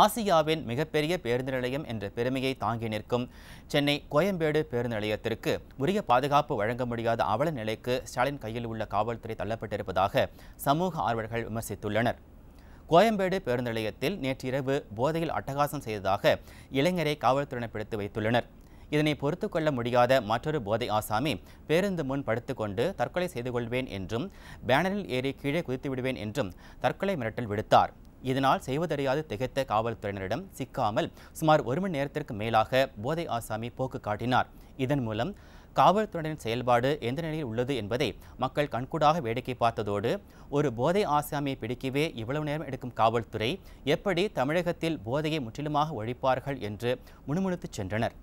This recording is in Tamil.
ஆசியாவின் மிகப்பெரிய பேருந்து நிலையம் என்ற பெருமையை தாங்கி நிற்கும் சென்னை கோயம்பேடு பேருந்து நிலையத்திற்கு உரிய பாதுகாப்பு வழங்க முடியாத அவல நிலைக்கு ஸ்டாலின் கையில் உள்ள காவல்துறை தள்ளப்பட்டிருப்பதாக சமூக ஆர்வலர்கள் விமர்சித்துள்ளனர் கோயம்பேடு பேருந்து நிலையத்தில் நேற்றிரவு போதையில் அட்டகாசம் செய்ததாக இளைஞரை காவல்துறையினர் பிடித்து வைத்துள்ளனர் இதனை பொறுத்து கொள்ள முடியாத மற்றொரு போதை ஆசாமி பேருந்து முன் படுத்துக்கொண்டு தற்கொலை செய்து கொள்வேன் என்றும் பேனரில் ஏறி கீழே குதித்து விடுவேன் என்றும் தற்கொலை மிரட்டல் விடுத்தார் இதனால் செய்வதறியாது திகைத்த காவல்துறையினரிடம் சிக்காமல் சுமார் ஒரு மணி நேரத்திற்கு மேலாக போதை ஆசாமி போக்கு காட்டினார் இதன் மூலம் காவல்துறையினரின் செயல்பாடு எந்த நிலையில் உள்ளது என்பதை மக்கள் கண்கூடாக வேடிக்கை பார்த்ததோடு ஒரு போதை ஆசாமியை பிடிக்கவே இவ்வளவு நேரம் எடுக்கும் காவல்துறை எப்படி தமிழகத்தில் போதையை முற்றிலுமாக ஒழிப்பார்கள் என்று முணுமுணுத்துச் சென்றனர்